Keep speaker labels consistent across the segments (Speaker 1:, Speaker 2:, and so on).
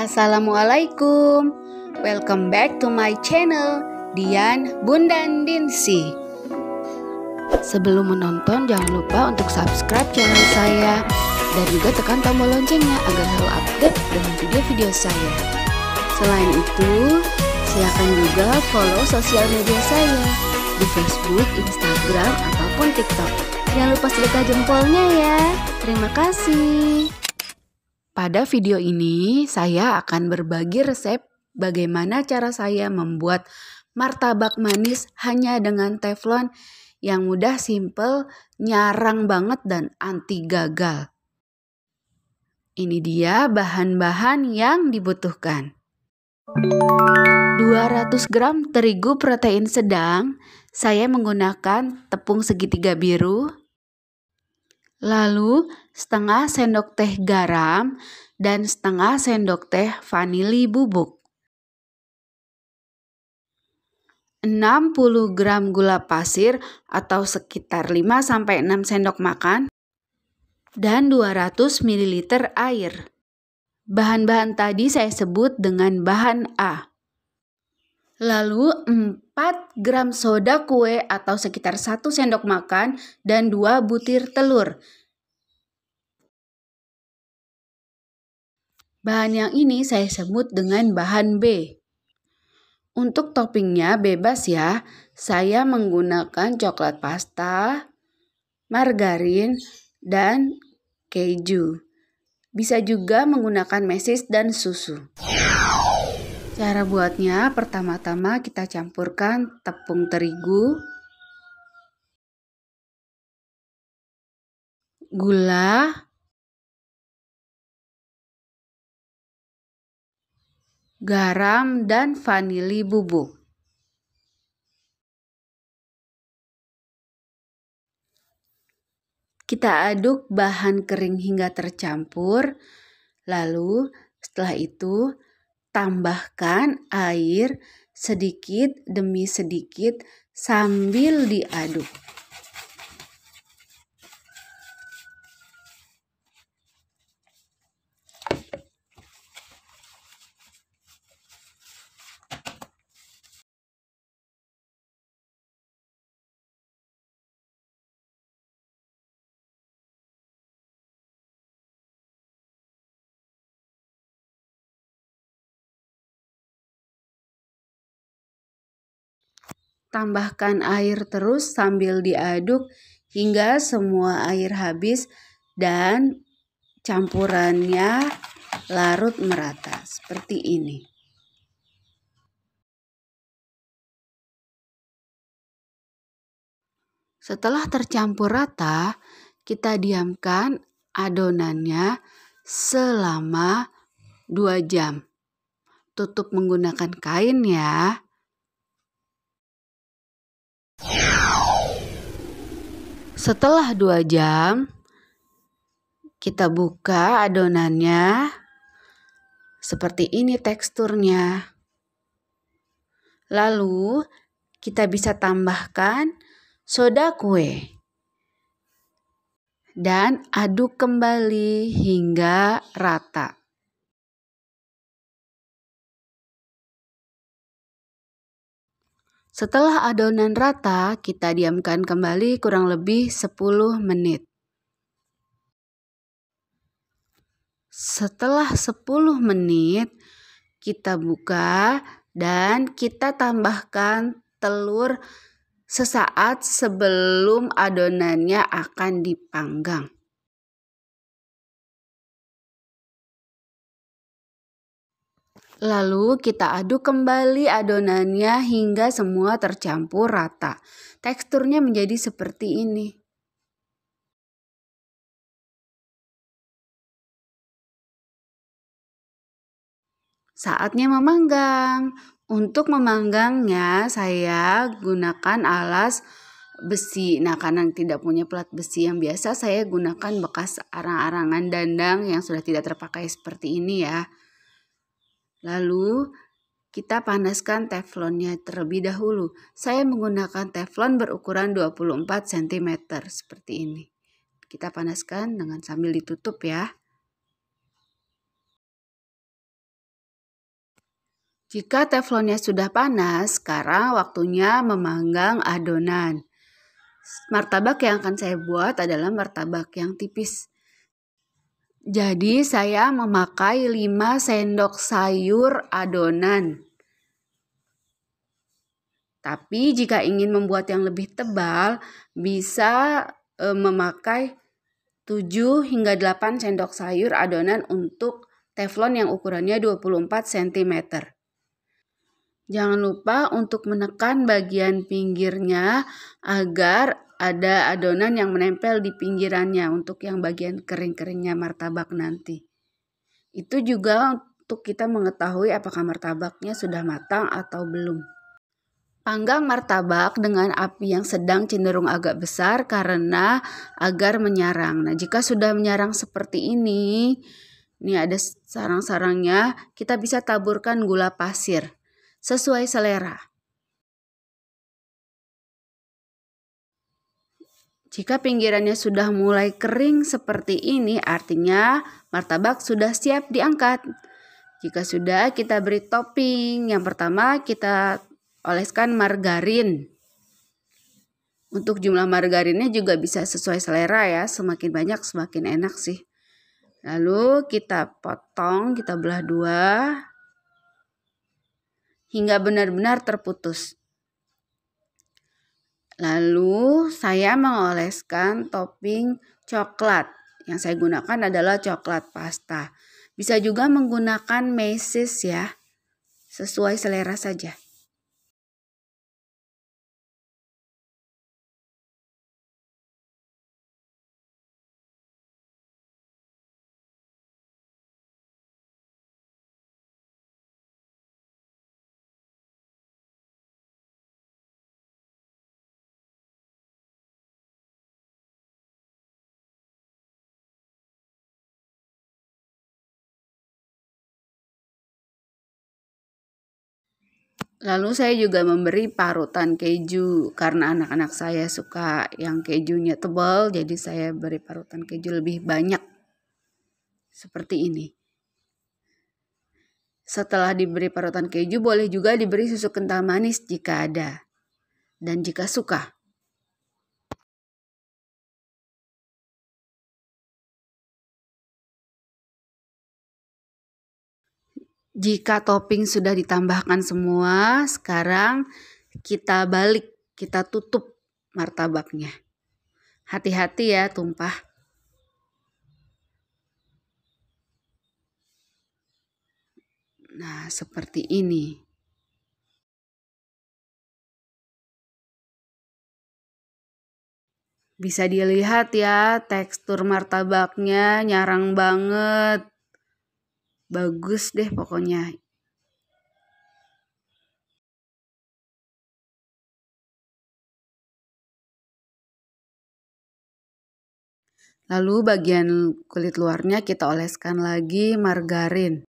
Speaker 1: Assalamualaikum Welcome back to my channel Dian Bundan Dinsi Sebelum menonton jangan lupa untuk subscribe channel saya Dan juga tekan tombol loncengnya agar selalu update dengan video-video saya Selain itu silakan juga follow sosial media saya Di Facebook, Instagram, ataupun TikTok Jangan lupa sedekah jempolnya ya Terima kasih pada video ini, saya akan berbagi resep bagaimana cara saya membuat martabak manis hanya dengan teflon yang mudah, simple, nyarang banget, dan anti gagal. Ini dia bahan-bahan yang dibutuhkan. 200 gram terigu protein sedang, saya menggunakan tepung segitiga biru, Lalu, setengah sendok teh garam dan setengah sendok teh vanili bubuk. 60 gram gula pasir atau sekitar 5-6 sendok makan dan 200 ml air. Bahan-bahan tadi saya sebut dengan bahan A. Lalu 4 4 gram soda kue atau sekitar 1 sendok makan dan 2 butir telur. Bahan yang ini saya sebut dengan bahan B. Untuk toppingnya bebas ya, saya menggunakan coklat pasta, margarin, dan keju. Bisa juga menggunakan mesis dan susu. Cara buatnya
Speaker 2: pertama-tama kita campurkan tepung terigu, gula, garam, dan vanili bubuk.
Speaker 1: Kita aduk bahan kering hingga tercampur, lalu setelah itu tambahkan air sedikit demi sedikit sambil diaduk.
Speaker 2: Tambahkan air terus sambil
Speaker 1: diaduk hingga semua air habis dan
Speaker 2: campurannya larut merata seperti ini. Setelah tercampur rata, kita diamkan adonannya
Speaker 1: selama 2 jam. Tutup menggunakan kain ya. Setelah dua jam, kita buka adonannya. Seperti ini teksturnya. Lalu, kita bisa tambahkan soda
Speaker 2: kue. Dan aduk kembali hingga rata. Setelah adonan rata, kita diamkan kembali
Speaker 1: kurang lebih 10 menit. Setelah 10 menit, kita buka dan kita tambahkan telur sesaat sebelum
Speaker 2: adonannya akan dipanggang. Lalu kita aduk
Speaker 1: kembali adonannya hingga semua tercampur rata. Teksturnya menjadi
Speaker 2: seperti ini. Saatnya memanggang.
Speaker 1: Untuk memanggangnya saya gunakan alas besi. Nah, karena tidak punya pelat besi yang biasa, saya gunakan bekas arang-arangan dandang yang sudah tidak terpakai seperti ini ya. Lalu kita panaskan teflonnya terlebih dahulu. Saya menggunakan teflon berukuran 24 cm seperti ini. Kita panaskan dengan sambil ditutup ya. Jika teflonnya sudah panas, sekarang waktunya memanggang adonan. Martabak yang akan saya buat adalah martabak yang tipis. Jadi saya memakai 5 sendok sayur adonan. Tapi jika ingin membuat yang lebih tebal, bisa e, memakai 7 hingga 8 sendok sayur adonan untuk teflon yang ukurannya 24 cm. Jangan lupa untuk menekan bagian pinggirnya agar ada adonan yang menempel di pinggirannya untuk yang bagian kering-keringnya martabak nanti. Itu juga untuk kita mengetahui apakah martabaknya sudah matang atau belum. Panggang martabak dengan api yang sedang cenderung agak besar karena agar menyarang. Nah, jika sudah menyarang seperti ini, ini ada sarang-sarangnya, kita bisa taburkan gula pasir sesuai selera. Jika pinggirannya sudah mulai kering seperti ini, artinya martabak sudah siap diangkat. Jika sudah, kita beri topping. Yang pertama, kita oleskan margarin. Untuk jumlah margarinnya juga bisa sesuai selera ya, semakin banyak semakin enak sih. Lalu kita potong, kita belah dua hingga benar-benar terputus. Lalu saya mengoleskan topping coklat. Yang saya gunakan adalah coklat
Speaker 2: pasta. Bisa juga menggunakan meses ya. Sesuai selera saja. Lalu saya juga memberi parutan keju karena anak-anak saya suka
Speaker 1: yang kejunya tebal, jadi saya beri parutan keju lebih banyak. Seperti ini. Setelah diberi parutan keju, boleh juga
Speaker 2: diberi susu kental manis jika ada dan jika suka. Jika topping sudah ditambahkan
Speaker 1: semua, sekarang kita balik, kita tutup martabaknya. Hati-hati ya tumpah.
Speaker 2: Nah, seperti ini. Bisa dilihat ya, tekstur martabaknya nyarang banget bagus deh pokoknya Lalu bagian kulit luarnya kita oleskan lagi margarin.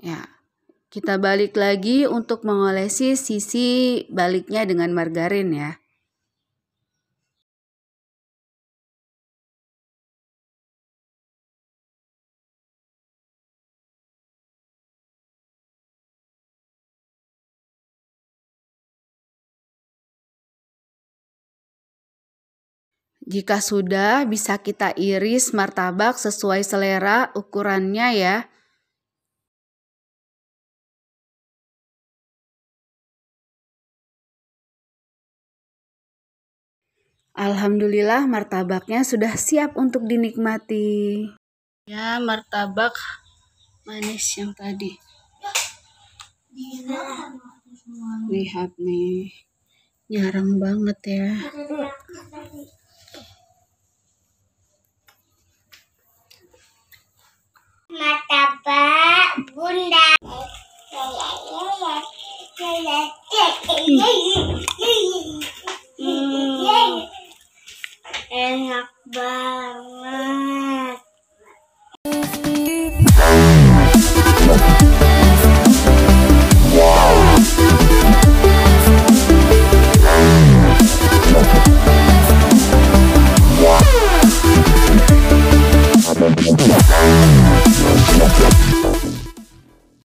Speaker 2: Ya, kita balik lagi untuk mengolesi sisi baliknya dengan margarin ya. Jika sudah, bisa kita iris martabak sesuai selera ukurannya ya. Alhamdulillah martabaknya sudah siap untuk
Speaker 1: dinikmati. Ya, martabak manis yang tadi. Lihat nih, nyarang banget ya.